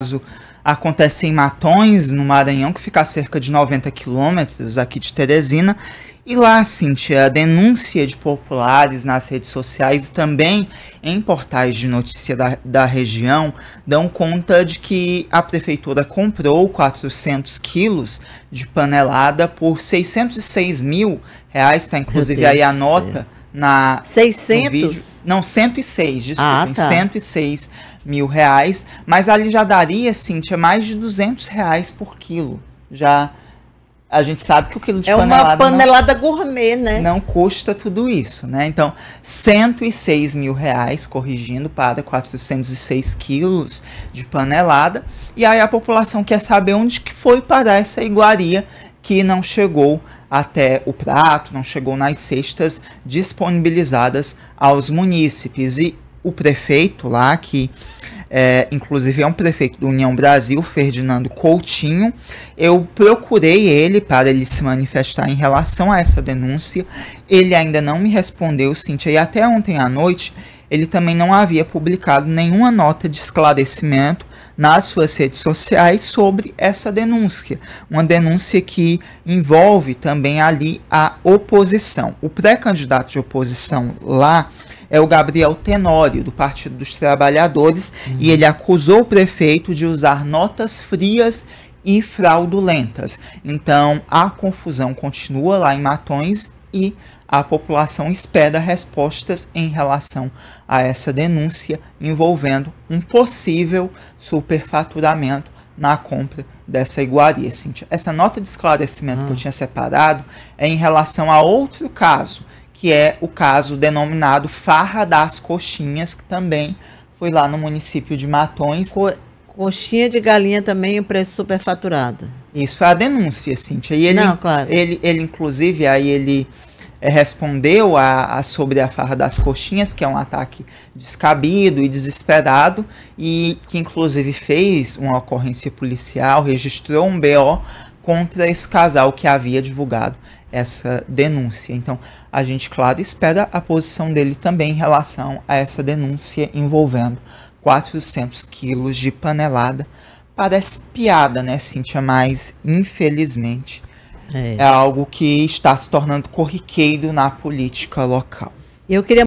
caso acontece em Matões, no Maranhão, que fica a cerca de 90 quilômetros aqui de Teresina. E lá, Cintia, a denúncia de populares nas redes sociais e também em portais de notícia da, da região dão conta de que a prefeitura comprou 400 quilos de panelada por 606 mil reais, está inclusive aí a nota na 600? Vídeo, não, 106, desculpem, ah, tá. 106 mil reais, mas ali já daria, Cintia, mais de 200 reais por quilo, já... A gente sabe que o quilo de é panelada. É uma panelada não, gourmet, né? Não custa tudo isso, né? Então, 106 mil reais, corrigindo para 406 quilos de panelada. E aí a população quer saber onde que foi parar essa iguaria que não chegou até o prato, não chegou nas cestas disponibilizadas aos munícipes. E o prefeito lá, que é, inclusive é um prefeito do União Brasil, Ferdinando Coutinho. Eu procurei ele para ele se manifestar em relação a essa denúncia. Ele ainda não me respondeu, Cintia, e até ontem à noite ele também não havia publicado nenhuma nota de esclarecimento nas suas redes sociais sobre essa denúncia. Uma denúncia que envolve também ali a oposição. O pré-candidato de oposição lá é o Gabriel Tenório, do Partido dos Trabalhadores, uhum. e ele acusou o prefeito de usar notas frias e fraudulentas. Então, a confusão continua lá em Matões e a população espera respostas em relação a essa denúncia envolvendo um possível superfaturamento na compra dessa iguaria, Cintia. Essa nota de esclarecimento hum. que eu hum. tinha separado é em relação a outro caso, que é o caso denominado Farra das Coxinhas, que também foi lá no município de Matões. Co coxinha de galinha também, o preço superfaturado. Isso foi a denúncia, Cintia. E ele, Não, claro. Ele, ele inclusive, aí ele é, respondeu a, a, sobre a farra das coxinhas, que é um ataque descabido e desesperado, e que inclusive fez uma ocorrência policial, registrou um BO contra esse casal que havia divulgado essa denúncia. Então, a gente, claro, espera a posição dele também em relação a essa denúncia envolvendo 400 quilos de panelada. Parece piada, né, Cintia? Mas, infelizmente, é. é. algo que está se tornando corriqueiro na política local. Eu queria